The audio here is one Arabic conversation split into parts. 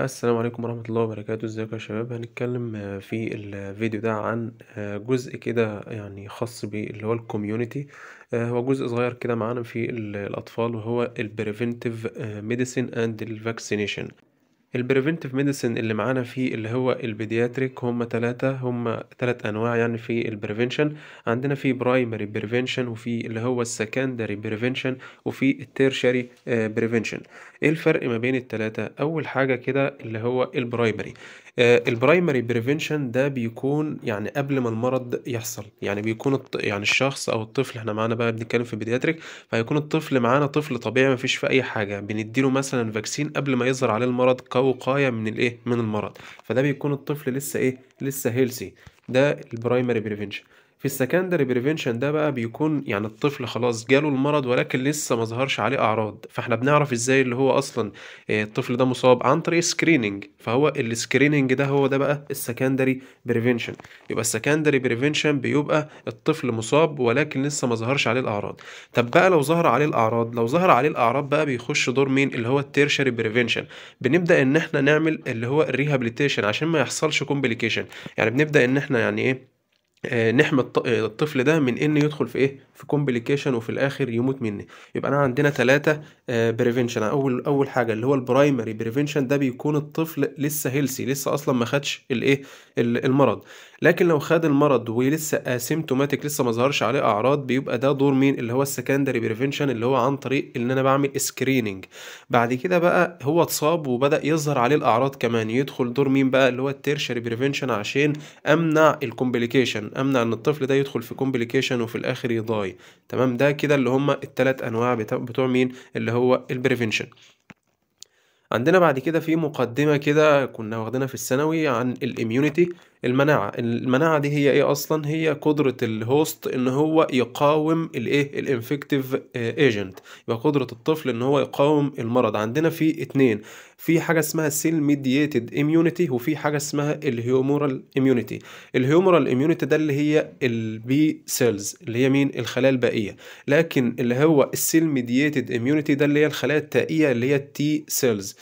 السلام عليكم ورحمة الله وبركاته ازيكم يا شباب هنتكلم آه، في الفيديو ده عن آه، جزء كده يعني خاص بيه اللي هو الكوميونتي آه، هو جزء صغير كده معانا في الأطفال وهو البريفنتيف ميديسين اند الفاكسينيشن البريفنتيف ميديسن اللي معانا فيه اللي هو البيدياتريك هم ثلاثة هم ثلاث أنواع يعني في البريفنشن عندنا في برايمري بريفنشن وفي اللي هو السكندري بريفنشن وفي التيرشري آه، بريفنشن ايه الفرق ما بين الثلاثة أول حاجة كده اللي هو البرايمري البرايمري بريفنشن ده بيكون يعني قبل ما المرض يحصل يعني بيكون الط... يعني الشخص او الطفل احنا معانا بقى بنتكلم في بيدياتريك فهيكون الطفل معانا طفل طبيعي مفيش في اي حاجه بنديله مثلا فاكسين قبل ما يظهر عليه المرض وقايه من الايه من المرض فده بيكون الطفل لسه ايه لسه هيلسي ده البرايمري بريفنشن في السكندري بريفنشن ده بقى بيكون يعني الطفل خلاص جاله المرض ولكن لسه ما ظهرش عليه اعراض فاحنا بنعرف ازاي اللي هو اصلا آه، الطفل ده مصاب عن طريق سكريننج فهو السكريننج ده هو ده بقى السكندري بريفنشن يبقى السكندري بريفنشن بيبقى الطفل مصاب ولكن لسه ما ظهرش عليه الاعراض طب بقى لو ظهر عليه الاعراض لو ظهر عليه الاعراض بقى بيخش دور مين اللي هو التيرشري بريفنشن بنبدا ان احنا نعمل اللي هو الريهابيليتيشن عشان ما يحصلش كومبليكيشن يعني بنبدا ان احنا يعني ايه آه، نحمي آه، الطفل ده من انه يدخل في ايه في كومبليكيشن وفي الاخر يموت مني يبقى انا عندنا ثلاثة بريفنشن آه، اول اول حاجه اللي هو البرايمري بريفنشن ده بيكون الطفل لسه هيلسي لسه اصلا ما خدش الايه المرض لكن لو خد المرض ولسه اسيمتوماتيك لسه ما ظهرش عليه اعراض بيبقى ده دور مين اللي هو السكندري بريفنشن اللي هو عن طريق ان انا بعمل سكريننج بعد كده بقى هو اتصاب وبدا يظهر عليه الاعراض كمان يدخل دور مين بقى اللي هو التيرشري بريفنشن عشان امنع الكومبليكيشن امنع ان الطفل ده يدخل في كومبليكيشن وفي الاخر يضايق الوقائيه تمام ده كده اللي هم الثلاث انواع بتوع مين اللي هو البريفنشن عندنا بعد كده في مقدمه كده كنا واخدينها في الثانوي عن الاميونيتي المناعه المناعه دي هي ايه اصلا هي قدره الهوست ان هو يقاوم الايه الانفكتيف ايجنت يبقى قدره الطفل ان هو يقاوم المرض عندنا في اتنين في حاجه اسمها سيل ميدييتد اميونيتي وفي حاجه اسمها الهيومورال اميونيتي الهيومورال اميونيتي ده اللي هي البي سيلز اللي هي مين الخلايا البائيه لكن اللي هو السيل ميدييتد اميونيتي ده اللي هي الخلايا التائيه اللي هي التي سيلز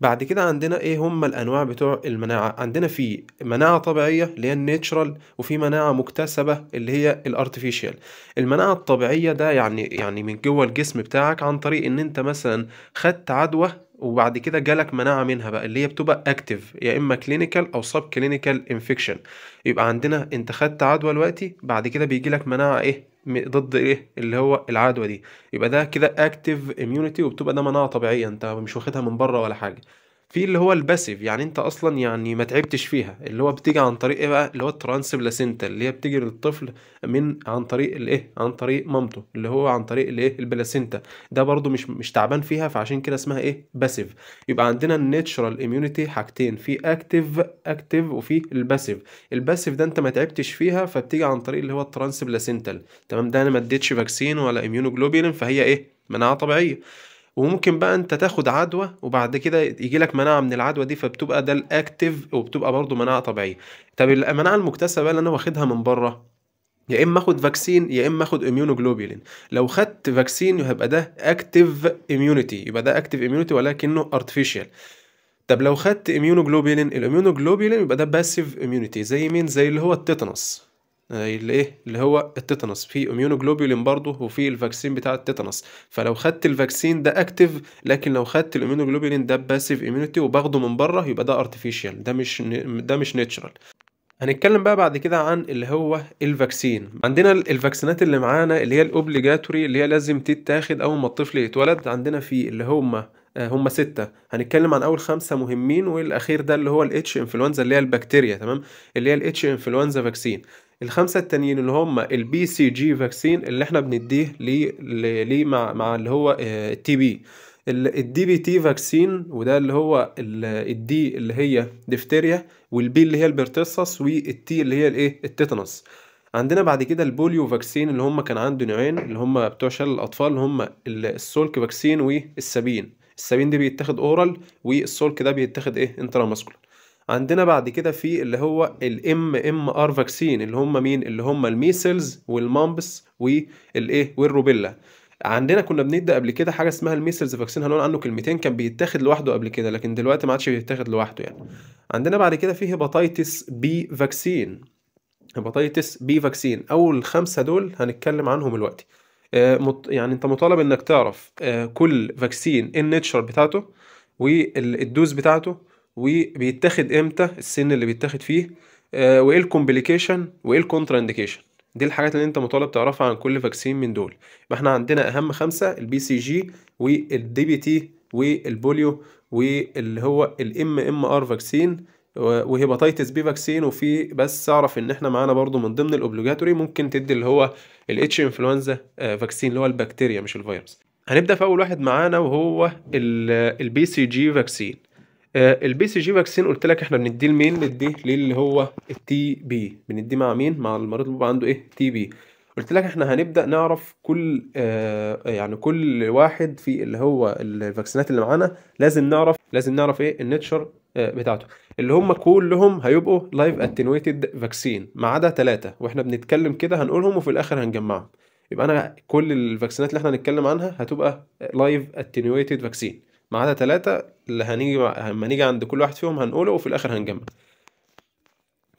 بعد كده عندنا ايه هم الانواع بتوع المناعه عندنا في مناعه طبيعيه اللي هي الناتشرال وفي مناعه مكتسبه اللي هي الارتفيشال المناعه الطبيعيه ده يعني يعني من جوه الجسم بتاعك عن طريق ان انت مثلا خدت عدوى وبعد كده جالك مناعه منها بقى اللي هي بتبقى أكتف يا اما كلينيكال او سب كلينيكال انفكشن يبقى عندنا انت خدت عدوى دلوقتي بعد كده بيجي لك مناعه ايه ضد ايه اللي هو العدوى دي يبقى ده كده أكتف اميونيتي وبتبقى ده مناعه طبيعيه انت مش واخدها من بره ولا حاجه في اللي هو الباسيف يعني انت اصلا يعني ما تعبتش فيها اللي هو بتيجي عن طريق ايه بقى اللي هو الترانس بلاسينتا اللي هي بتيجي للطفل من عن طريق الايه عن طريق مامته اللي هو عن طريق الايه البلاسينتا ده برضو مش مش تعبان فيها فعشان كده اسمها ايه باسيف يبقى عندنا الناتشرال اميونيتي حاجتين في اكتيف اكتيف وفي الباسيف الباسيف ده انت ما تعبتش فيها فبتيجي عن طريق اللي هو الترانس بلاسينتال تمام ده انا ما اديتش فاكسين ولا اميونوجلوبين فهي ايه مناعه طبيعيه وممكن بقى انت تاخد عدوى وبعد كده يجي لك مناعه من العدوى دي فبتبقى ده الاكتيف وبتبقى برضه مناعه طبيعيه طب المناعه المكتسبه اللي انا واخدها من بره يا اما اخد فاكسين يا اما اخد اميونوجلوبولين لو خدت فاكسين يبقى ده اكتيف اميونيتي يبقى ده اكتيف اميونيتي ولكنه ارتفيشال طب لو خدت اميونوجلوبولين الاميونوجلوبولين يبقى ده باسيف اميونيتي زي مين زي اللي هو التيتانوس آه، اللي ايه اللي هو التيتانوس في اميونوجلوبولين برضه وفي الفاكسين بتاع التيتانوس فلو خدت الفاكسين ده اكتيف لكن لو خدت الاميونوجلوبولين ده باسيف اميونيتي وباخده من بره يبقى ده ارتفيشال ده مش ده مش ناتشرال هنتكلم بقى بعد كده عن اللي هو الفاكسين عندنا الفاكسينات اللي معانا اللي هي الاوبليجاتوري اللي هي لازم تتاخد اول ما الطفل يتولد عندنا في اللي هم آه، هم ستة هنتكلم عن أول خمسة مهمين والأخير ده اللي هو الاتش انفلونزا اللي هي البكتيريا تمام اللي هي الاتش انفلونزا فاكسين الخمسه التانيين اللي هم البي سي جي فاكسين اللي احنا بنديه ليه لي مع مع اللي هو التي بي الدي بي تي فاكسين وده اللي هو الدي اللي هي ديفتيريا والبي اللي هي البرتصص والتي اللي هي الايه التيتنس عندنا بعد كده البوليو فاكسين اللي هم كان عنده نوعين اللي هم بتوع شلل الاطفال اللي هم السولك فاكسين والسابين السابين دي بيتاخد اورال والسولك ده بيتاخد ايه انترا مسكولر عندنا بعد كده في اللي هو الام ام ار فاكسين اللي هم مين اللي هم الميسلز والمامبس والايه والروبيلا عندنا كنا بنبدا قبل كده حاجه اسمها الميسلز فاكسين هنقول عنه كلمتين كان بيتاخد لوحده قبل كده لكن دلوقتي ما عادش بيتاخد لوحده يعني عندنا بعد كده في هيباتيتس بي فاكسين هيباتيتس بي فاكسين اول خمسه دول هنتكلم عنهم دلوقتي آه، يعني انت مطالب انك تعرف آه، كل فاكسين النيتشر بتاعته والدوز بتاعته وبيتاخد امتى السن اللي بيتاخد فيه آه، وايه الكومبليكيشن وايه الكونترا انديكيشن دي الحاجات اللي انت مطالب تعرفها عن كل فاكسين من دول يبقى احنا عندنا اهم خمسه البي سي جي والدي بي تي والبوليو واللي هو الام ام ار فاكسين وهيباتيتس بي فاكسين وفي بس اعرف ان احنا معانا برضو من ضمن الاوبليجاتوري ممكن تدي اللي هو الاتش انفلونزا فاكسين اللي هو البكتيريا مش الفيروس هنبدا في اول واحد معانا وهو البي سي جي فاكسين آه، البي سي جي فاكسين قلت لك احنا بنديه لمين بنديه للي هو التي بي بنديه مع مين مع المريض اللي عنده ايه تي بي قلت لك احنا هنبدا نعرف كل آه يعني كل واحد في اللي هو الفاكسينات اللي معانا لازم نعرف لازم نعرف ايه النتشر آه بتاعته اللي هم كلهم هيبقوا لايف اتنويتد فاكسين ما عدا ثلاثه واحنا بنتكلم كده هنقولهم وفي الاخر هنجمعهم يبقى انا كل الفاكسينات اللي احنا هنتكلم عنها هتبقى لايف اتنويتد فاكسين ما عدا تلاتة اللي هنيجي لما نيجي عند كل واحد فيهم هنقوله وفي الآخر هنجمع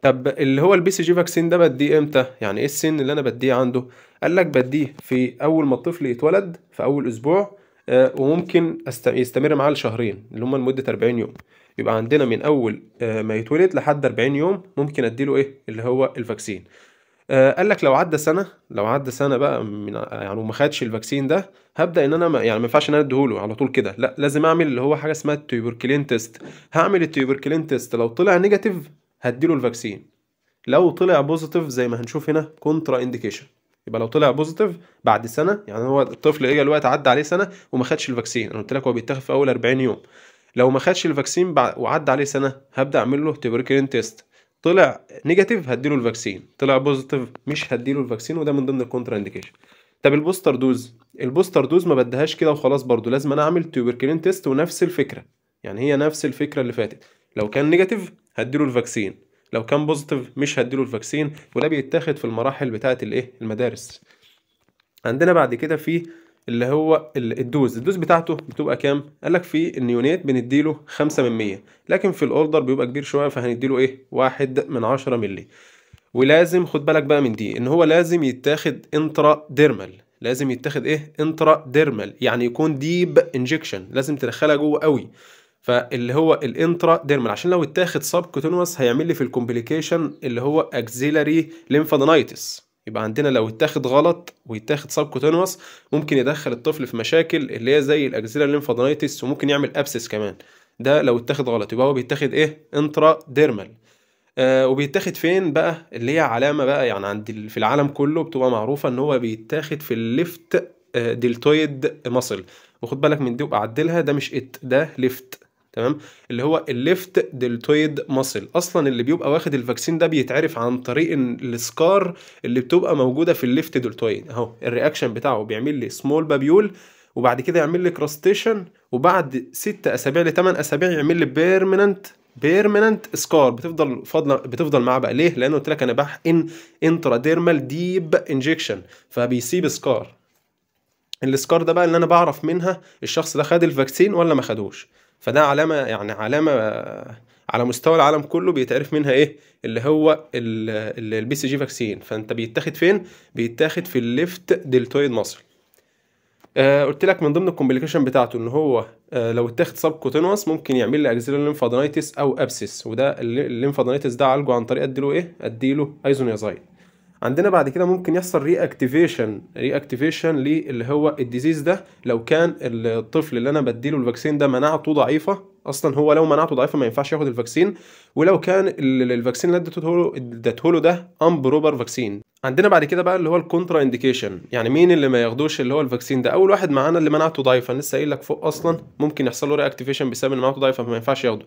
طب اللي هو البي سي جي فاكسين ده بديه امتى؟ يعني ايه السن اللي انا بديه عنده؟ قال لك بديه في اول ما الطفل يتولد في اول اسبوع آه، وممكن يستمر معاه لشهرين اللي هم لمده 40 يوم يبقى عندنا من اول آه، ما يتولد لحد 40 يوم ممكن اديله ايه؟ اللي هو الفاكسين آه، قال لك لو عدى سنه لو عدى سنه بقى من يعني وما خدش الفاكسين ده هبدا ان انا ما يعني ما ينفعش ان انا اديهوله على طول كده لا لازم اعمل اللي هو حاجه اسمها التيوبركلين تيست هعمل التيوبركلين تيست لو طلع نيجاتيف هديله الفاكسين لو طلع بوزيتيف زي ما هنشوف هنا كونترا انديكيشن يبقى لو طلع بوزيتيف بعد سنه يعني هو الطفل اجى الوقت عدى عليه سنه وما خدش الفاكسين انا قلت لك هو بيتاخد في اول 40 يوم لو ما خدش الفاكسين وعدى عليه سنه هبدا اعمل له تيوبركلين تيست طلع نيجاتيف هديله الفاكسين طلع بوزيتيف مش هديله الفاكسين وده من ضمن الكونترا انديكيشن طب البوستر دوز البوستر دوز ما بديهاش كده وخلاص برضو لازم انا اعمل تيوبركلين تيست ونفس الفكره يعني هي نفس الفكره اللي فاتت لو كان نيجاتيف هديله الفاكسين لو كان بوزيتيف مش هديله الفاكسين وده بيتاخد في المراحل بتاعه الايه المدارس عندنا بعد كده في اللي هو الدوز الدوز بتاعته بتبقى كام قال لك في النيونات بنديله 5 من 100 لكن في الاوردر بيبقى كبير شويه فهنديله ايه 1 من 10 مللي ولازم خد بالك بقى من دي ان هو لازم يتاخد انترا ديرمال لازم يتاخد ايه انترا ديرمال يعني يكون ديب انجكشن لازم تدخلها جوه قوي فاللي هو الانترا ديرمال عشان لو اتاخد سب كوتونوس هيعمل لي في الكومبليكيشن اللي هو اكزيلاري ليمفادينايتس يبقى عندنا لو اتاخد غلط ويتاخد كوتينوس ممكن يدخل الطفل في مشاكل اللي هي زي الاجزيلا ليمفادينايتس وممكن يعمل ابسس كمان ده لو اتاخد غلط يبقى هو بيتاخد ايه انترا ديرمال آه وبيتاخد فين بقى اللي هي علامه بقى يعني عند في العالم كله بتبقى معروفه ان هو بيتاخد في الليفت آه ديلتويد ماسل وخد بالك من دي وبعدلها ده مش ات ده ليفت تمام اللي هو الليفت دلتويد ماسل اصلا اللي بيبقى واخد الفاكسين ده بيتعرف عن طريق السكار اللي بتبقى موجوده في الليفت دلتويد اهو الرياكشن بتاعه بيعمل لي سمول بابيول وبعد كده يعمل لي كراستيشن وبعد 6 اسابيع ل 8 اسابيع يعمل لي بيرمننت بيرمننت سكار بتفضل فاضله بتفضل معاه بقى ليه؟ لانه قلت لك انا بحقن انتراديرمال ديب انجكشن فبيسيب سكار السكار ده بقى اللي انا بعرف منها الشخص ده خد الفاكسين ولا ما خدوش فده علامه يعني علامه على مستوى العالم كله بيتعرف منها ايه اللي هو البي سي جي فاكسين فانت بيتاخد فين بيتاخد في الليفت ديلتويد مصر آه قلت لك من ضمن الكومبليكيشن بتاعته ان هو آه لو اتاخد كوتينوس ممكن يعمل لي اكزيلا ليمفادينايتس او ابسس وده الليمفادينايتس ده عالجه عن طريق اديله ايه اديله ايزونيازايد عندنا بعد كده ممكن يحصل ري اكتيفيشن ري اكتيفيشن للي هو الديزيز ده لو كان الطفل اللي انا بديله الفاكسين ده مناعته ضعيفه اصلا هو لو مناعته ضعيفه ما ينفعش ياخد الفاكسين ولو كان الفاكسين اللي ادته له ده ان بروبر فاكسين عندنا بعد كده بقى اللي هو الكونترا انديكيشن يعني مين اللي ما ياخدوش اللي هو الفاكسين ده اول واحد معانا اللي مناعته ضعيفه لسه قايل لك فوق اصلا ممكن يحصل له ري اكتيفيشن بسبب ان مناعته ضعيفه فما ينفعش ياخده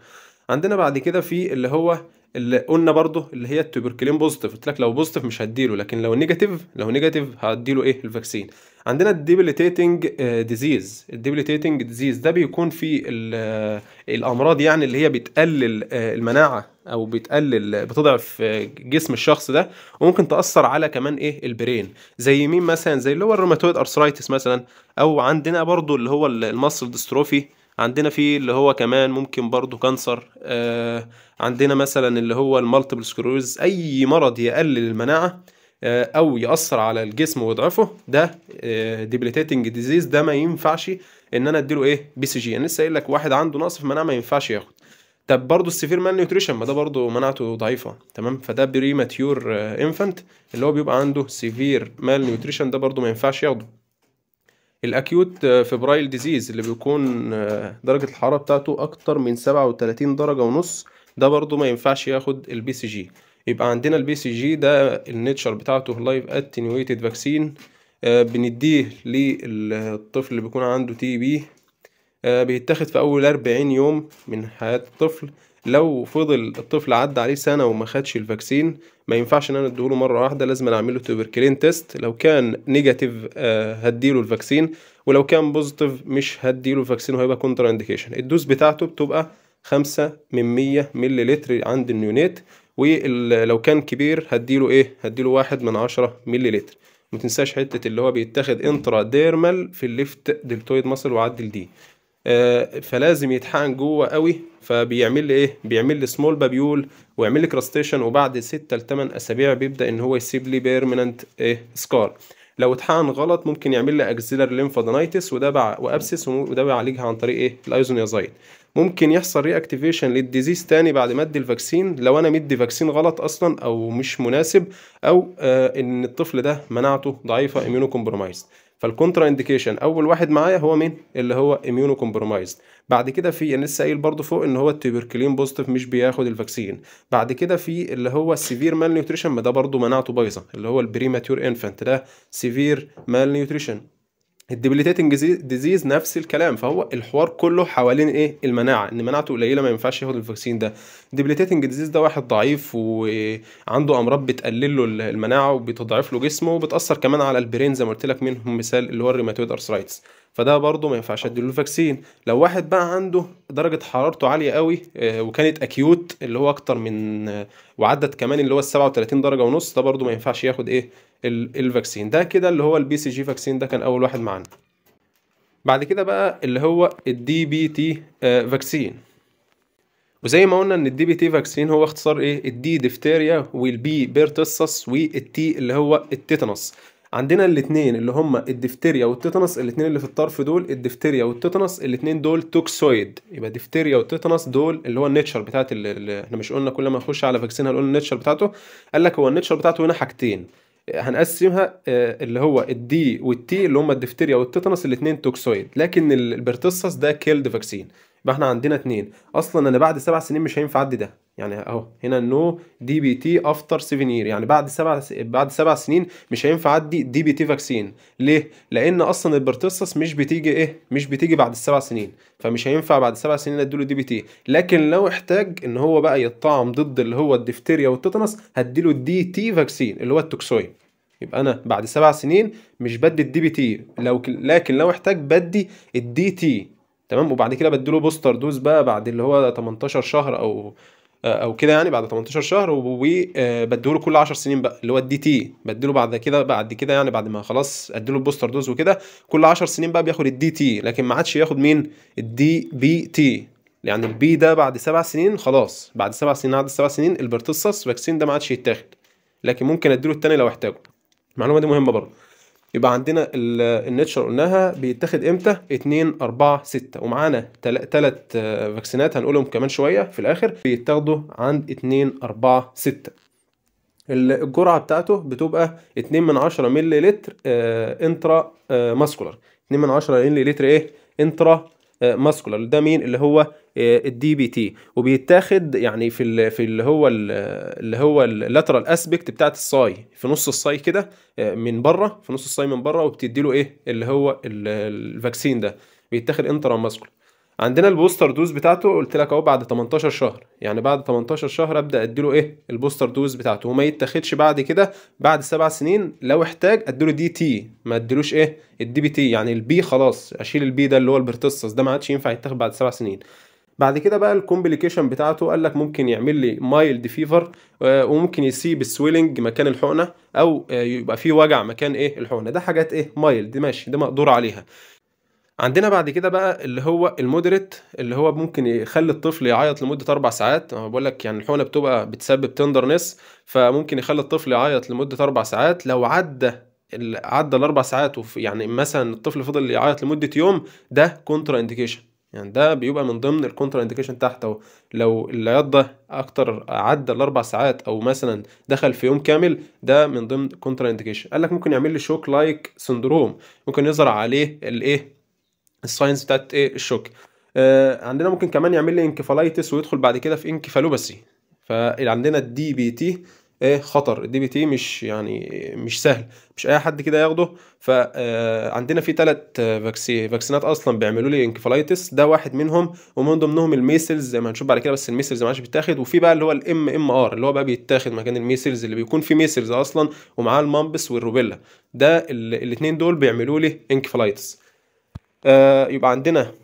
عندنا بعد كده في اللي هو اللي قلنا برضه اللي هي التوبركلين بوزيتيف قلت لك لو بوزيتيف مش هديله لكن لو نيجاتيف لو نيجاتيف هديله ايه الفاكسين عندنا الديبليتيتنج ديزيز الديبليتيتنج ديزيز ده بيكون في آه، الامراض يعني اللي هي بتقلل آه، المناعه او بتقلل بتضعف آه، جسم الشخص ده وممكن تاثر على كمان ايه البرين زي مين مثلا زي اللي هو الروماتويد ارثرايتس مثلا او عندنا برضه اللي هو المصل ديستروفي عندنا في اللي هو كمان ممكن برضه كانسر آه عندنا مثلا اللي هو المالتيبل سكروز اي مرض يقلل المناعه آه او ياثر على الجسم ويضعفه ده آه ديبليتيتنج ديزيز ده ما ينفعش ان انا اديله ايه بي سي جي انا لسه قايل لك واحد عنده نقص في المناعه ما ينفعش ياخد طب برضه السيفير مال نيوتريشن ما ده برضه مناعته ضعيفه تمام فده بريماتيور انفنت آه، اللي هو بيبقى عنده سيفير مال نيوتريشن ده برضه ما ينفعش ياخده الاكيوت فيبرايل آه، ديزيز اللي بيكون آه، درجة الحرارة بتاعته اكتر من سبعة وتلاتين درجة ونص ده برضو ما ينفعش ياخد البي سي جي يبقى عندنا البي سي جي ده النيتشر بتاعته لايف اتنيويتد فاكسين بنديه للطفل اللي بيكون عنده تي بي آه، بيتاخد في اول 40 يوم من حياة الطفل لو فضل الطفل عدى عليه سنه وما خدش الفاكسين ما ينفعش ان انا اديهوله مره واحده لازم اعمل له توبركلين تيست لو كان نيجاتيف آه هديله الفاكسين ولو كان بوزيتيف مش هديله الفاكسين وهيبقى كونترا انديكيشن الدوز بتاعته بتبقى 5 من 100 لتر عند النيونات ولو كان كبير هديله ايه هديله 1 من 10 لتر ما تنساش حته اللي هو بيتاخد انترا ديرمال في الليفت دلتويد ماسل وعدل دي آه، فلازم يتحقن جوه قوي فبيعمل لي ايه بيعمل لي سمول بابيول ويعمل لي كراستيشن وبعد 6 ل 8 اسابيع بيبدا ان هو يسيب لي بيرمننت ايه سكار لو اتحقن غلط ممكن يعمل لي اكزيلر ليمفادينايتس وده بع... وابسس وده بيعالجها عن طريق ايه الايزونيازايد ممكن يحصل ري اكتيفيشن للديزيز تاني بعد ما ادي الفاكسين لو انا مدي فاكسين غلط اصلا او مش مناسب او آه ان الطفل ده مناعته ضعيفه اميونو كومبرومايزد فالكونترا انديكيشن اول واحد معايا هو مين اللي هو اميونو كومبرومايزد بعد كده في انا لسه قايل برضه فوق ان هو التوبركلين بوزيتيف مش بياخد الفاكسين بعد كده في اللي هو السيفير مال نيوتريشن ما ده برضه مناعته بايظه اللي هو البريماتور انفانت ده سيفير مال نيوتريشن الديبليتيتنج ديزيز نفس الكلام فهو الحوار كله حوالين ايه المناعه ان مناعته قليله ما ينفعش ياخد الفاكسين ده الديبليتيتنج ديزيز ده واحد ضعيف وعنده امراض بتقلل له المناعه وبتضعف له جسمه وبتاثر كمان على البرين زي ما قلت لك منهم مثال اللي هو الريماتويد ارثرايتس فده برضه ما ينفعش اديله فاكسين لو واحد بقى عنده درجه حرارته عاليه قوي آه، وكانت اكيوت اللي هو اكتر من آه، وعدت كمان اللي هو ال 37 درجه ونص ده برضه ما ينفعش ياخد ايه الفاكسين ده كده اللي هو البي سي جي فاكسين ده كان اول واحد معانا بعد كده بقى اللي هو الدي بي تي فاكسين وزي ما قلنا ان الدي بي تي فاكسين هو اختصار ايه الدي ديفتيريا والبي بيرتسس والتي اللي هو التيتانوس عندنا الاثنين اللي هم الدفتيريا والتيتانوس الاثنين اللي في الطرف دول الدفتيريا والتيتانوس الاثنين دول توكسويد يبقى دفتيريا والتيتانوس دول اللي هو النيتشر بتاعت اللي احنا مش قلنا كل ما نخش على فاكسين هنقول النيتشر بتاعته قال لك هو النيتشر بتاعته هنا حاجتين هنقسمها آه، اللي هو الدي والتي اللي هم الدفتيريا والتيتانوس الاثنين توكسويد لكن البرتصص ده كيلد فاكسين يبقى احنا عندنا اتنين اصلا انا بعد سبع سنين مش هينفع اعدي ده يعني اهو هنا نو دي بي تي افتر 7 يير يعني بعد سبع س... بعد سبع سنين مش هينفع اعدي دي بي تي فاكسين ليه لان اصلا البرتصص مش بتيجي ايه مش بتيجي بعد السبع سنين فمش هينفع بعد سبع سنين اديله دي بي تي لكن لو احتاج ان هو بقى يطعم ضد اللي هو الدفتيريا والتيتانس هديله الدي تي فاكسين اللي هو التوكسوي يبقى انا بعد سبع سنين مش بدي الدي بي تي لو لكن لو احتاج بدي الدي تي تمام وبعد كده بديله بوستر دوز بقى بعد اللي هو 18 شهر او آه، او كده يعني بعد 18 شهر وبديله آه، كل 10 سنين بقى اللي هو الدي تي بديله بعد كده بعد كده يعني بعد ما خلاص اديله البوستر دوز وكده كل 10 سنين بقى بياخد الدي تي لكن ما عادش ياخد مين الدي بي تي يعني البي ده بعد سبع سنين خلاص بعد سبع سنين بعد سبع سنين البرتصص فاكسين ده ما عادش يتاخد لكن ممكن اديله التاني لو احتاجه المعلومه دي مهمه برضه يبقى عندنا النتشر قلناها بيتاخد امتى 2 4 6 ومعانا ثلاث آه، فاكسينات هنقولهم كمان شويه في الاخر بيتاخدوا عند 2 4 6 الجرعه بتاعته بتبقى 2 من 10 مللي لتر انترا ماسكولار 2 من 10 مللي لتر ايه انترا ماسكولار ده مين اللي هو آه، الدي بي تي وبيتاخد يعني في في اللي هو اللي هو اللاترال اسبكت بتاعت الساي في نص الساي كده آه، من بره في نص الساي من بره وبتدي له ايه اللي هو الفاكسين ده بيتاخد انترا ماسكولار عندنا البوستر دوز بتاعته قلت لك اهو بعد 18 شهر يعني بعد 18 شهر ابدا اديله ايه البوستر دوز بتاعته وما يتاخدش بعد كده بعد سبع سنين لو احتاج اديله دي تي ما اديلوش ايه الدي بي تي يعني البي خلاص اشيل البي ده اللي هو البرتصص ده ما عادش ينفع يتاخد بعد سبع سنين بعد كده بقى الكومبليكيشن بتاعته قال لك ممكن يعمل لي مايلد آه، فيفر وممكن يسيب السويلنج مكان الحقنه او آه، يبقى في وجع مكان ايه الحقنه ده حاجات ايه مايلد ماشي ده مقدور عليها عندنا بعد كده بقى اللي هو المودريت اللي هو ممكن يخلي الطفل يعيط لمده اربع ساعات انا بقول لك يعني الحقنه بتبقى بتسبب تندرنس فممكن يخلي الطفل يعيط لمده اربع ساعات لو عدى عدى الاربع ساعات يعني مثلا الطفل فضل يعيط لمده يوم ده كونترا انديكيشن يعني ده بيبقى من ضمن الكونترا انديكيشن تحت اهو لو العياط ده اكتر عدى الاربع ساعات او مثلا دخل في يوم كامل ده من ضمن كونترا انديكيشن قال لك ممكن يعمل لي شوك لايك سندروم ممكن يظهر عليه الايه الساينز بتاعت ايه الشوك آه عندنا ممكن كمان يعمل لي انكفالايتس ويدخل بعد كده في انكفالوباسي فعندنا الدي بي تي ايه خطر الدي بي تي مش يعني مش سهل مش اي حد كده ياخده فعندنا آه، في ثلاث فاكسي فاكسينات اصلا بيعملوا لي انكفالايتس ده واحد منهم ومن ضمنهم الميسلز زي ما هنشوف بعد كده بس الميسلز ما عادش بيتاخد وفي بقى اللي هو الام ام ار اللي هو بقى بيتاخد مكان الميسلز اللي بيكون فيه ميسلز اصلا ومعاه المامبس والروبيلا ده الاثنين دول بيعملوا لي انكفالايتس آه، يبقى عندنا ده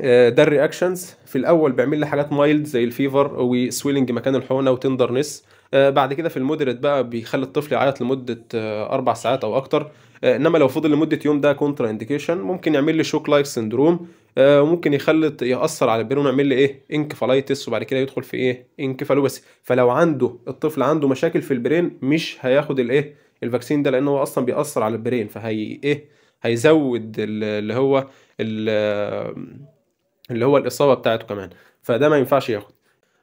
آه، الرياكشنز في الاول بيعمل لي حاجات مايلد زي الفيفر وسويلنج مكان الحقنه وتندرنس آه، بعد كده في المودريت بقى بيخلي الطفل يعيط لمده اربع ساعات او اكتر انما لو فضل لمده يوم ده كونترا انديكيشن ممكن يعمل لي شوك لايك سندروم وممكن يخلي ياثر على البرين ويعمل لي ايه انكفالايتس وبعد كده يدخل في ايه انكفالوباسي فلو عنده الطفل عنده مشاكل في البرين مش هياخد الايه الفاكسين ده لان هو اصلا بيأثر على البرين فهي ايه هيزود اللي هو اللي هو الاصابه بتاعته كمان فده ما ينفعش ياخد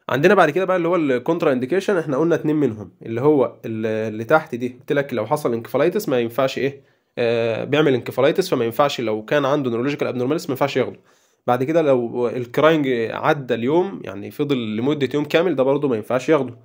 عندنا بعد كده بقى اللي هو الكونترا انديكيشن احنا قلنا اتنين منهم اللي هو اللي تحت دي قلت لك لو حصل انكفالايتس ما ينفعش ايه آه بيعمل انكفالايتس فما ينفعش لو كان عنده نورولوجيكال ابنورماليس ما ينفعش ياخده بعد كده لو الكراينج عدى اليوم يعني فضل لمده يوم كامل ده برضه ما ينفعش ياخده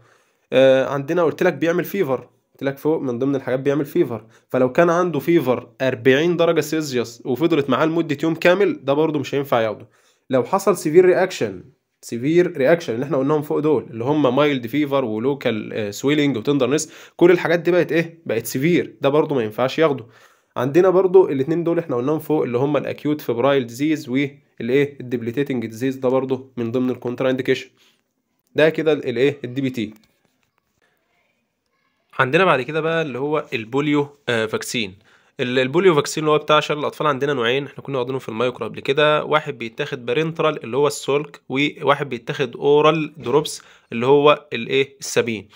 آه عندنا قلت لك بيعمل فيفر قلت لك فوق من ضمن الحاجات بيعمل فيفر فلو كان عنده فيفر 40 درجه سيلسيوس وفضلت معاه لمده يوم كامل ده برده مش هينفع ياخده لو حصل سيفير رياكشن سيفير رياكشن اللي احنا قلناهم فوق دول اللي هم مايلد فيفر ولوكال سويلنج وتندرنس كل الحاجات دي بقت ايه بقت سيفير ده برده ما ينفعش ياخده عندنا برضو الاثنين دول احنا قلناهم فوق اللي هم الاكيوت فبرايل ديزيز والايه الديبليتيتنج ديزيز ده برضو من ضمن الكونترا انديكيشن ده كده الايه الدي بي تي عندنا بعد كده بقى اللي هو البوليو فاكسين آه، البوليو فاكسين اللي هو بتاع شلل الاطفال عندنا نوعين احنا كنا واخدينهم في المايكرو قبل كده واحد بيتاخد بارنترال اللي هو السولك وواحد بيتاخد اورال دروبس اللي هو الايه السابين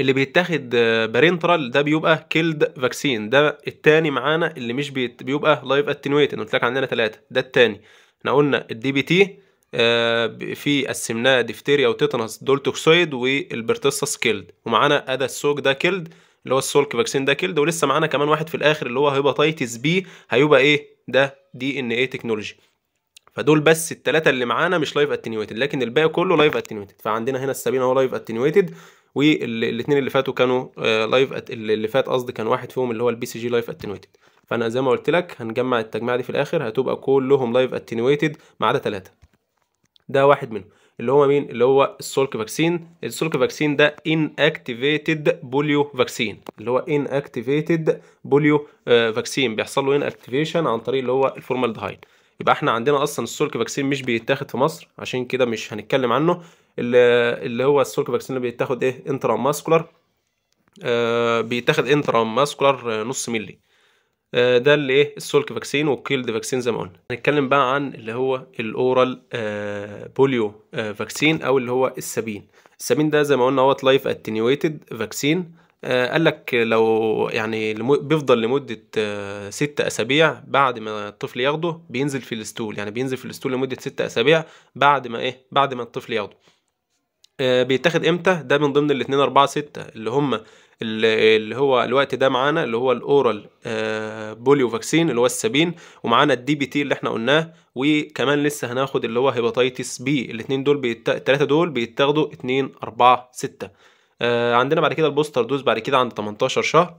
اللي بيتاخد بارنترال آه، ده بيبقى كيلد فاكسين ده الثاني معانا اللي مش بيبقى لايف اتنويت قلت لك عندنا ثلاثه ده الثاني احنا قلنا الدي بي تي آه، في السمنه ديفتيريا وتيتانس دول توكسويد والبرتسا سكيلد ومعانا ادا السوك ده كيلد اللي هو السولك فاكسين ده كيلد ولسه معانا كمان واحد في الاخر اللي هو هيباتايتس بي هيبقى ايه ده دي ان ايه تكنولوجي فدول بس الثلاثه اللي معانا مش لايف اتنيويتد لكن الباقي كله لايف اتنيويتد فعندنا هنا السابين هو لايف اتنيويتد والاثنين اللي فاتوا كانوا لايف آه، اللي فات قصدي كان واحد فيهم اللي هو البي سي جي لايف اتنيويتد فانا زي ما قلت لك هنجمع التجميعه دي في الاخر هتبقى كلهم لايف اتنيويتد ما عدا ثلاثه ده واحد منهم اللي هو مين اللي هو السولك فاكسين السولك فاكسين ده ان اكتيفيتد بوليو فاكسين اللي هو ان اكتيفيتد بوليو فاكسين بيحصل له ان اكتيفيشن عن طريق اللي هو الفورمالدهايد يبقى احنا عندنا اصلا السولك فاكسين مش بيتاخد في مصر عشان كده مش هنتكلم عنه اللي هو السولك فاكسين اللي بيتاخد ايه انترا ماسكولار آه بيتاخد انترا آه، ماسكولار نص ملي آه، ده اللي ايه السولك فاكسين والكيلد فاكسين زي ما قلنا هنتكلم بقى عن اللي هو الاورال بوليو فاكسين او اللي هو السابين السابين ده زي ما قلنا هو لايف اتنيويتد فاكسين قال لك لو يعني بيفضل لمدة آه، ست أسابيع بعد ما الطفل ياخده بينزل في الاستول يعني بينزل في الاستول لمدة ست أسابيع بعد ما إيه بعد ما الطفل ياخده آه، بيتاخد امتى ده من ضمن الاثنين أربعة ستة اللي هم اللي هو الوقت ده معانا اللي هو الاورال آه، بوليو فاكسين اللي هو السابين ومعانا الدي بي تي اللي احنا قلناه وكمان لسه هناخد اللي هو هيباتيتس بي الاثنين دول التلاته دول بيتاخدوا 2 4 6 عندنا بعد كده البوستر دوز بعد كده عند 18 شهر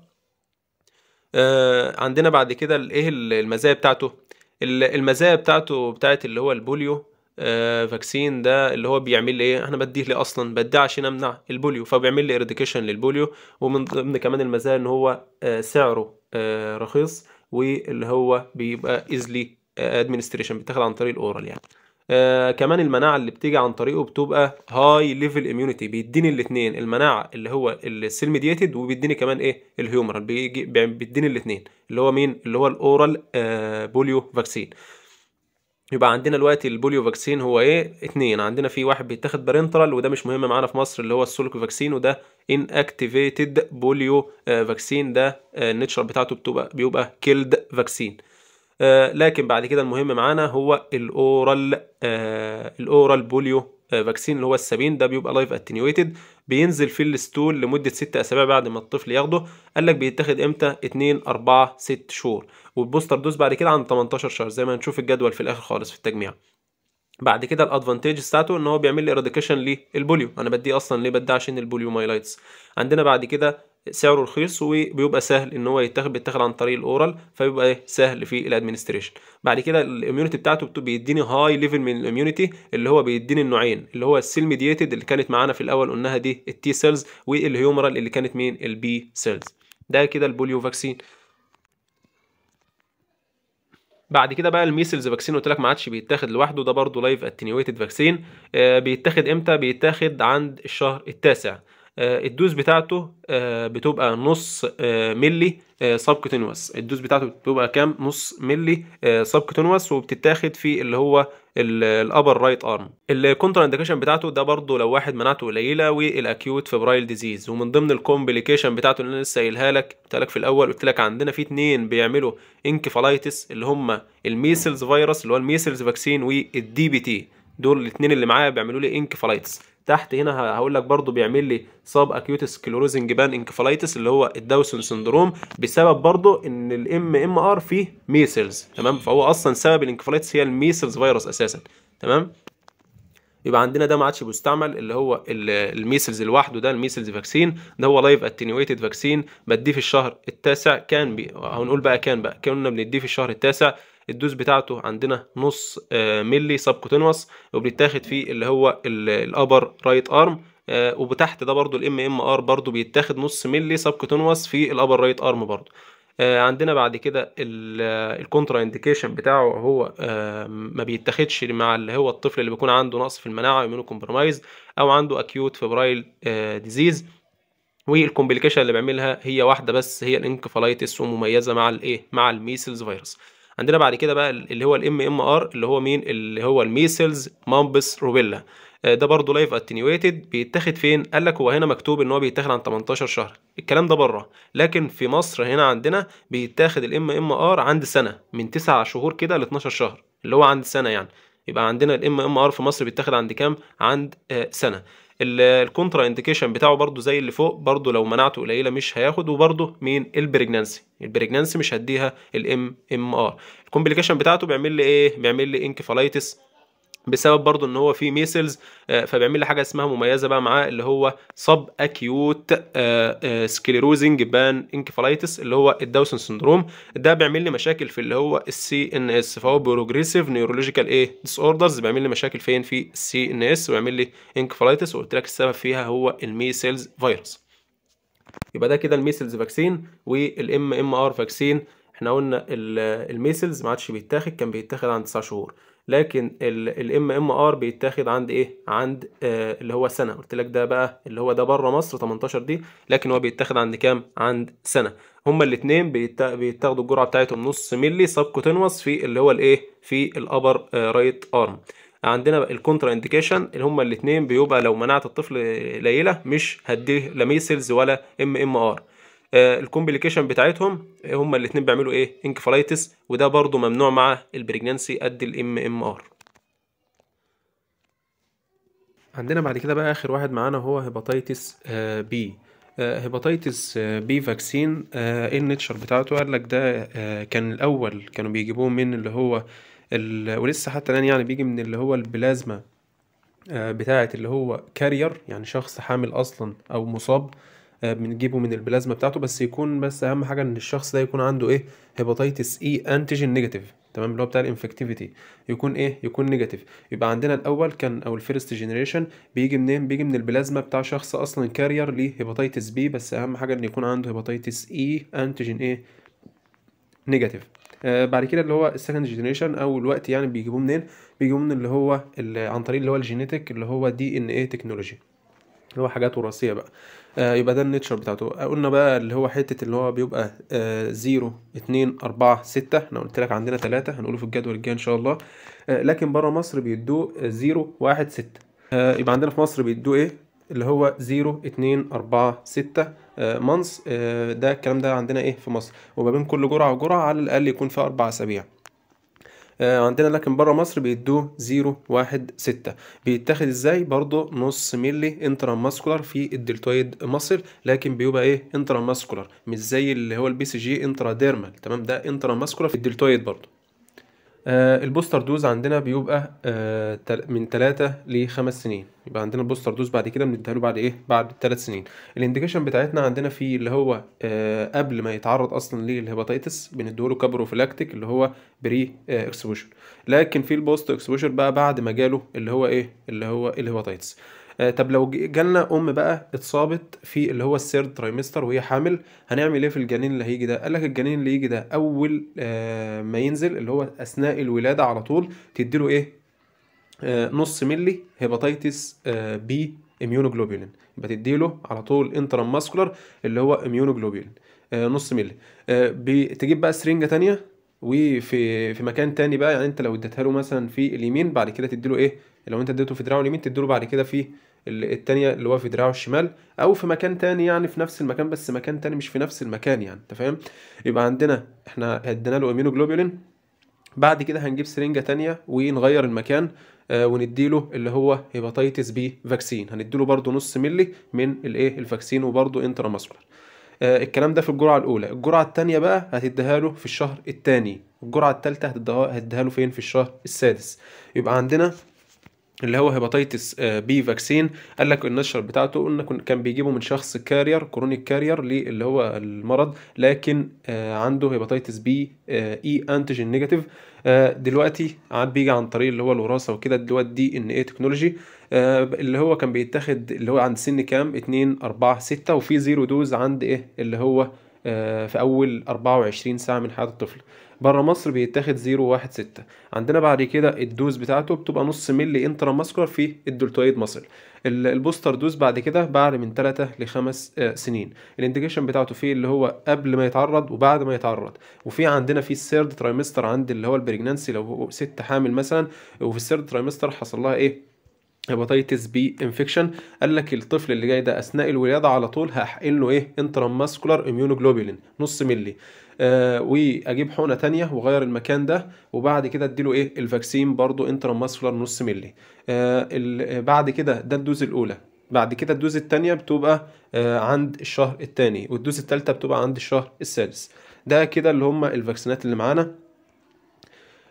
آه، عندنا بعد كده ايه المزايا بتاعته المزايا بتاعته بتاعت اللي هو البوليو فاكسين آه، ده اللي هو بيعمل لي ايه انا بديه لي اصلا بديه عشان امنع البوليو فبيعمل لي ارديكيشن للبوليو ومن ضمن كمان المزايا ان هو آه، سعره آه، رخيص واللي هو بيبقى ايزلي ادمنستريشن بيتاخد عن طريق الاورال يعني آه كمان المناعه اللي بتيجي عن طريقه بتبقى هاي ليفل اميونيتي بيديني الاثنين المناعه اللي هو السيل ميدياتد وبيديني كمان ايه الهيومرال بيديني الاثنين اللي هو مين اللي هو الاورال آه بوليو فاكسين يبقى عندنا دلوقتي البوليو فاكسين هو ايه اتنين عندنا في واحد بيتاخد بارنترال وده مش مهم معانا في مصر اللي هو السولك فاكسين وده ان اكتيفيتد بوليو آه، فاكسين ده آه، النتشر بتاعته بتبقى بيبقى كيلد فاكسين آه، لكن بعد كده المهم معانا هو الاورال الاورال بوليو فاكسين آه، اللي هو السابين ده بيبقى لايف اتنيويتد بينزل في الستول لمده 6 اسابيع بعد ما الطفل ياخده قال لك بيتاخد امتى 2 4 6 شهور والبوستر دوز بعد كده عند 18 شهر زي ما هنشوف الجدول في الاخر خالص في التجميع بعد كده الادفانتج بتاعته ان هو بيعمل لي اراديكيشن للبوليو انا بديه اصلا ليه بديه عشان البوليو مايلايتس عندنا بعد كده سعره رخيص وبيبقى سهل ان هو يتاخد بيتاخد عن طريق الاورال فبيبقى ايه سهل في الادمنستريشن بعد كده الاميونيتي بتاعته بيديني هاي ليفل من الاميونيتي اللي هو بيديني النوعين اللي هو السيل ميديتد اللي كانت معانا في الاول قلناها دي التي سيلز والهيومرال اللي كانت مين البي سيلز ده كده البوليو فاكسين بعد كده بقى الميسلز فاكسين قلت لك ما عادش بيتاخد لوحده ده برضه لايف اتنيويتد فاكسين بيتاخد امتى بيتاخد عند الشهر التاسع آه، الدوز بتاعته آه، بتبقى نص آه، ملي سبكتينوس الدوز بتاعته بتبقى كام نص ملي سبكتينوس وبتتاخد في اللي هو الابر رايت ارم الكونترا اندكيشن بتاعته ده برضو لو واحد مناعته قليله والاكيوت فبرايل ديزيز ومن ضمن الكومبليكيشن بتاعته اللي انا لسه قايلها لك قلت لك في الاول قلت لك عندنا في اتنين بيعملوا انكفالايتس اللي هم الميسلز فيروس اللي هو الميسلز فاكسين والدي بي تي دول الاثنين اللي معايا بيعملوا لي انكفالايتس تحت هنا هقول لك برضو بيعمل لي ساب اكيوت سكلوروزنج بان انكفاليتس اللي هو الداوسون سندروم بسبب برضو ان الام ام ار فيه ميسلز تمام فهو اصلا سبب الانكفاليتس هي الميسلز فيروس اساسا تمام يبقى عندنا ده ما عادش بيستعمل اللي هو الميسلز لوحده ده الميسلز فاكسين ده هو لايف اتنيويتد فاكسين بديه في الشهر التاسع كان بي هنقول بقى كان بقى كنا بنديه في الشهر التاسع الدوز بتاعته عندنا نص ملي كوتينوس وبيتاخد في اللي هو الابر رايت ارم وتحت ده برضو الام ام ار برضو بيتاخد نص ملي كوتينوس في الابر رايت ارم برضو آه، عندنا بعد كده الكونترا انديكيشن آه، بتاعه هو آه، ما بيتاخدش مع اللي هو الطفل اللي بيكون عنده نقص في المناعه اميونو كومبرمايز او عنده اكيوت فيبرايل ديزيز والكومبليكيشن اللي بيعملها هي واحده بس هي الانكفالايتس ومميزه مع الايه مع الميسلز فيروس عندنا بعد كده بقى اللي هو الام ام ار اللي هو مين اللي هو الميسلز مامبس روبيلا آه، ده برضه لايف اتنيويتد بيتاخد فين قال لك هو هنا مكتوب ان هو بيتاخد عن 18 شهر الكلام ده بره لكن في مصر هنا عندنا بيتاخد الام ام ار عند سنه من 9 شهور كده ل 12 شهر اللي هو عند سنه يعني يبقى عندنا الام ام ار في مصر بيتاخد عند كام عند آه، سنه الكونترا انديكيشن بتاعه برضو زي اللي فوق برضو لو منعته قليله مش هياخد وبرضو مين البريجنانسي البريجنانسي مش هديها الام ام ار الكومبليكيشن بتاعته بيعمل لي ايه بيعمل لي انكفالايتس بسبب برضو ان هو فيه ميسلز آه، فبيعمل لي حاجه اسمها مميزه بقى معاه اللي هو سب اكيوت سكليروزنج بان انكفاليتس اللي هو الداوسن سندروم ده بيعمل لي مشاكل في اللي هو السي ان اس فهو بروجريسيف نيورولوجيكال ايه ديس اوردرز بيعمل لي مشاكل فين في السي ان اس ويعمل لي انكفاليتس وقلت لك السبب فيها هو الميسلز فيروس يبقى ده كده الميسلز فاكسين والام ام ار فاكسين احنا قلنا الميسلز ما عادش بيتاخد كان بيتاخد عند 9 شهور لكن الام ام ار بيتاخد عند ايه عند آه اللي هو سنه قلت لك ده بقى اللي هو ده بره مصر 18 دي لكن هو بيتاخد عند كام عند سنه هما الاثنين بيتاخدوا الجرعه بتاعتهم نص ملي سب كوتينوس في اللي هو الايه في الابر آه رايت ارم عندنا الكونترا انديكيشن اللي هما الاثنين بيبقى لو منعت الطفل قليله مش هديه لا ميسلز ولا ام ام ار آه، الكومبليكيشن بتاعتهم آه، هما الاثنين بيعملوا ايه انكفالايتس وده برضو ممنوع مع البريجنانسي قد الام ام ار عندنا بعد كده بقى اخر واحد معانا هو هيباتيتس آه، بي هيباتيتس بي فاكسين ايه النيتشر بتاعته قال لك ده كان الاول كانوا بيجيبوه من اللي هو ال... ولسه حتى الان يعني بيجي من اللي هو البلازما بتاعت اللي هو كارير يعني شخص حامل اصلا او مصاب آه، بنجيبه من البلازما بتاعته بس يكون بس اهم حاجه ان الشخص ده يكون عنده ايه هيباتيتس اي انتيجين نيجاتيف تمام اللي هو بتاع الانفكتيفيتي يكون ايه يكون نيجاتيف يبقى عندنا الاول كان او الفيرست جينيريشن بيجي منين بيجي من البلازما بتاع شخص اصلا كارير لهيباتيتس بي بس اهم حاجه ان يكون عنده هيباتيتس اي انتيجين ايه نيجاتيف آه بعد كده اللي هو السكند جينيريشن او الوقت يعني بيجيبوه منين بيجيبوه من اللي هو اللي عن طريق اللي هو الجينيتك اللي هو دي ان ايه تكنولوجي اللي هو حاجات وراثيه بقى آه، يبقى ده النيتشر بتاعته آه، قلنا بقى اللي هو حته اللي هو بيبقى 0 2 4 6 انا قلت لك عندنا 3 هنقوله في الجدول الجاي ان شاء الله آه، لكن بره مصر بيدوه 0 1 6 يبقى عندنا في مصر بيدوه ايه اللي هو 0 2 4 6 مانس ده الكلام ده عندنا ايه في مصر وما بين كل جرعه وجرعه على الاقل يكون في اربع اسابيع آه، عندنا لكن بره مصر بيدوه 0.16 بيتاخد ازاي برضه نص ملي انترا ماسكولار في الدلتويد مصر لكن بيبقى ايه انترا ماسكولار مش زي اللي هو البي سي جي انترا ديرمال تمام ده انترا ماسكولار في الدلتويد برضه آه، البوستر دوز عندنا بيبقى آه، من 3 ل 5 سنين يبقى عندنا البوستر دوز بعد كده بنديها له بعد ايه بعد 3 سنين الانديكيشن بتاعتنا عندنا في اللي هو آه، قبل ما يتعرض اصلا للهيباتيتس بنديله كابروفلاكتيك اللي هو بري اكسبوجر لكن في البوست اكسبوجر بقى بعد ما جاله اللي هو ايه اللي هو الهيباتيتس آه، طب لو جالنا ام بقى اتصابت في اللي هو السيرد ترايمستر وهي حامل هنعمل ايه في الجنين اللي هيجي ده قال لك الجنين اللي يجي ده اول آه، ما ينزل اللي هو اثناء الولاده على طول تديله ايه آه، نص ملي هيباتيتس بي اميونوجلوبولين يبقى له على طول انترام ماسكولار اللي هو اميونوجلوبولين نص ملي بتجيب بقى سرنجه ثانيه وفي في مكان تاني بقى يعني انت لو اديتها له مثلا في اليمين بعد كده تديله ايه لو انت اديته في دراعه اليمين تديله بعد كده في التانية اللي هو في دراعه الشمال او في مكان تاني يعني في نفس المكان بس مكان تاني مش في نفس المكان يعني انت فاهم يبقى عندنا احنا ادينا له امينو جلوبولين بعد كده هنجيب سرنجه تانية ونغير المكان آه ونديله اللي هو هيباتيتس بي فاكسين هنديله برده نص ملي من الايه الفاكسين وبرده انترا ماسكولار آه الكلام ده في الجرعه الاولى الجرعه الثانيه بقى هتديها له في الشهر الثاني الجرعه الثالثه هتديها له فين في الشهر السادس يبقى عندنا اللي هو هيباتيتس آه، بي فاكسين قال لك النشر بتاعته ان كان بيجيبه من شخص كارير كرونيك كارير اللي هو المرض لكن آه، عنده هيباتيتس بي اي انتيجين نيجاتيف دلوقتي عاد بيجي عن طريق اللي هو الوراثه وكده دلوقتي دي ان ايه تكنولوجي اللي هو كان بيتاخد اللي هو عند سن كام 2 4 6 وفي زيرو دوز عند ايه اللي هو آه، في اول 24 ساعه من حياه الطفل بره مصر بيتاخد 016 عندنا بعد كده الدوز بتاعته بتبقى نص ملي انترا ماسكولار في الدلتويد ماسل البوستر دوز بعد كده بعد من 3 ل 5 سنين الانديكيشن بتاعته في اللي هو قبل ما يتعرض وبعد ما يتعرض وفي عندنا في السيرد ترايمستر عند اللي هو البريجنانسي لو ست حامل مثلا وفي السيرد ترايمستر حصل لها ايه هيباتيتس بي انفكشن قال لك الطفل اللي جاي ده اثناء الولاده على طول هحقن له ايه ماسكولار اميونوجلوبولين نص ملي آه، واجيب حقنه تانية واغير المكان ده وبعد كده اديله ايه الفاكسين برضو ماسكولار نص ملي آه، آه، بعد كده ده الدوز الاولى بعد كده الدوز التانية بتبقى عند الشهر التاني والدوز التالتة بتبقى عند الشهر السادس ده كده اللي هم الفاكسينات اللي معانا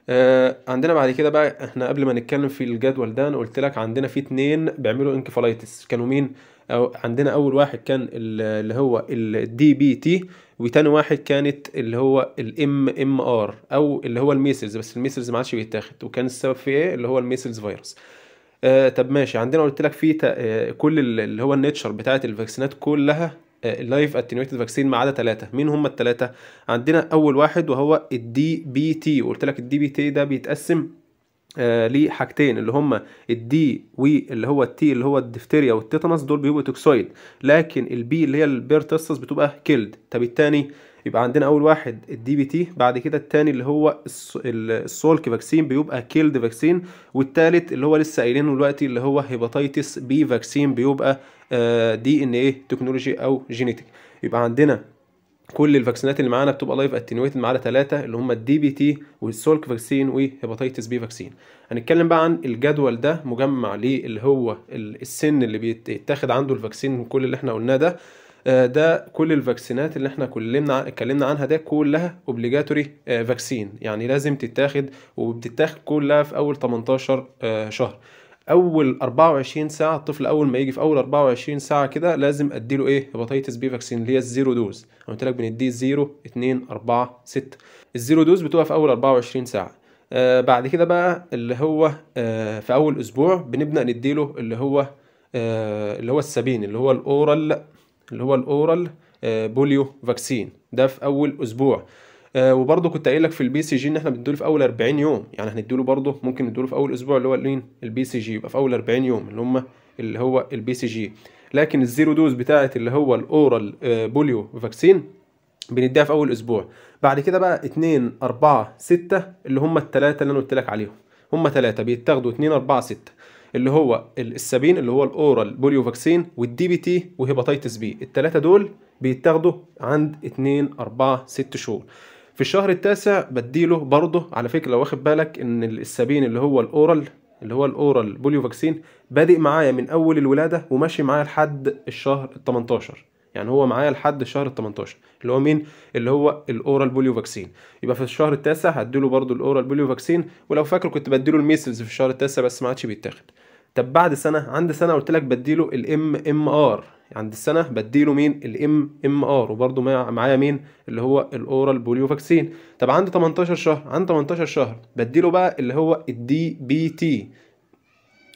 آه عندنا بعد كده بقى احنا قبل ما نتكلم في الجدول ده انا قلت لك عندنا في اتنين بيعملوا انكفالايتس كانوا مين أو عندنا اول واحد كان اللي هو الدي بي تي وتاني واحد كانت اللي هو الام ام ار او اللي هو الميسلز بس الميسلز ما عادش بيتاخد وكان السبب في ايه اللي هو الميسلز فيروس آه طب ماشي عندنا قلت لك في آه كل اللي هو النيتشر بتاعت الفاكسينات كلها اللايف اتنيويتد فاكسين ما عدا ثلاثه مين هم الثلاثه عندنا اول واحد وهو الدي بي تي وقلت لك الدي بي تي ده بيتقسم آه لحاجتين اللي هما الدي وي اللي هو التي اللي هو الدفتيريا والتيتانوس دول بيبقوا توكسويد لكن البي اللي هي البيرتسس بتبقى كيلد طب الثاني يبقى عندنا اول واحد الدي بي تي بعد كده الثاني اللي هو السولك فاكسين بيبقى كيلد فاكسين والثالث اللي هو لسه قايلينه دلوقتي اللي هو هيباتيتس بي فاكسين بيبقى دي ان ايه تكنولوجي او جينيتك يبقى عندنا كل الفاكسينات اللي معانا بتبقى لايف اتنويتد ما عدا ثلاثه اللي هم الدي بي تي والسولك فاكسين وهيباتيتس بي فاكسين هنتكلم بقى عن الجدول ده مجمع اللي هو السن اللي بيتاخد عنده الفاكسين من كل اللي احنا قلناه ده آه، ده كل الفاكسينات اللي احنا كلمنا اتكلمنا عنها ده كلها اوبليجاتوري آه، فاكسين يعني لازم تتاخد وبتتاخد كلها في اول 18 آه، شهر اول 24 ساعه الطفل اول ما يجي في اول 24 ساعه كده لازم اديله ايه هيباتيتس بي فاكسين اللي هي الزيرو دوز انا قلت لك بنديه 0 2 4 6 الزيرو دوز بتبقى في اول 24 ساعه آه بعد كده بقى اللي هو آه في اول اسبوع بنبدا نديله اللي هو آه اللي هو السابين اللي هو الاورال اللي هو الاورال آه بوليو فاكسين ده في اول اسبوع آه، وبرضه كنت قايل لك في البي سي جي ان احنا بنديله في اول 40 يوم يعني هنديله برضه ممكن نديله في اول اسبوع اللي هو لين البي سي جي يبقى في اول 40 يوم اللي هم اللي هو البي سي جي لكن الزيرو دوز بتاعه اللي هو الاورال آه، بوليو فاكسين بنديها في اول اسبوع بعد كده بقى 2 4 6 اللي هم الثلاثه اللي انا قلت لك عليهم هم ثلاثه بيتاخدوا 2 4 6 اللي هو السابين اللي هو الاورال بوليو فاكسين والدي بي تي وهيباتيتس بي الثلاثه دول بيتاخدوا عند 2 4 6 شهور في الشهر التاسع بديله برضه على فكره لو واخد بالك ان السابين اللي هو الاورال اللي هو الاورال بوليو فاكسين بادئ معايا من اول الولاده وماشي معايا لحد الشهر ال 18 يعني هو معايا لحد الشهر ال 18 اللي هو مين اللي هو الاورال بوليو فاكسين يبقى في الشهر التاسع هديله برضه الاورال بوليو فاكسين ولو فاكر كنت بديله الميسلز في الشهر التاسع بس ما عادش بيتاخد طب بعد سنه عند سنه قلت لك بديله الام ام ار عند السنه بديله مين الام ام ار وبرده معايا مين اللي هو الاورال بوليو فاكسين طب عند 18 شهر عند 18 شهر بديله بقى اللي هو الدي بي تي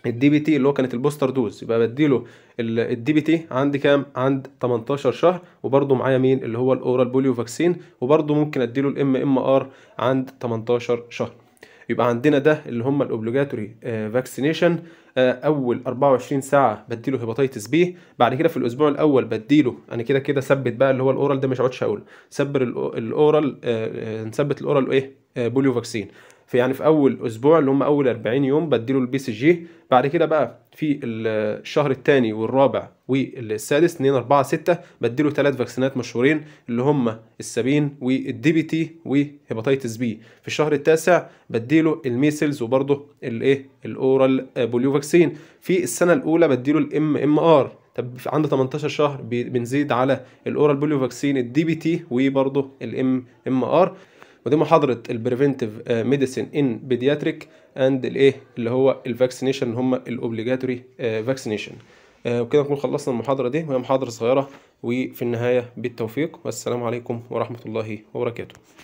الدي بي تي اللي هو كانت البوستر دوز يبقى بديله الدي بي تي عند كام عند 18 شهر وبرده معايا مين اللي هو الاورال بوليو فاكسين وبرده ممكن اديله الام ام ار عند 18 شهر يبقى عندنا ده اللي هم الاوبليجاتوري آه, آه, فاكسينيشن اول 24 ساعه بديله هيباتيتس بي بعد كده في الاسبوع الاول بديله انا كده كده ثبت بقى اللي هو الاورال ده مش هقعدش اقول ثبت الاورال نثبت الاورال ايه آه, بوليو فاكسين في يعني في اول اسبوع اللي هم اول 40 يوم بديله البي سي جي بعد كده بقى في الشهر الثاني والرابع والسادس 2 4 6 بديله ثلاث فاكسينات مشهورين اللي هم السابين والدي بي تي وهيباتيتس بي في الشهر التاسع بديله الميسلز وبرضه الايه الاورال بوليو فاكسين في السنه الاولى بديله الام ام ار طب عنده 18 شهر بنزيد على الاورال بوليو فاكسين الدي بي تي وبرضه الام ام ار ودي محاضره البريفنتيف ميديسين ان بيدياتريك اند الايه اللي هو الفاكسينيشن اللي هم الاوبليجاتوري فاكسينيشن وكده نكون خلصنا المحاضره دي وهي محاضره صغيره وفي النهايه بالتوفيق والسلام عليكم ورحمه الله وبركاته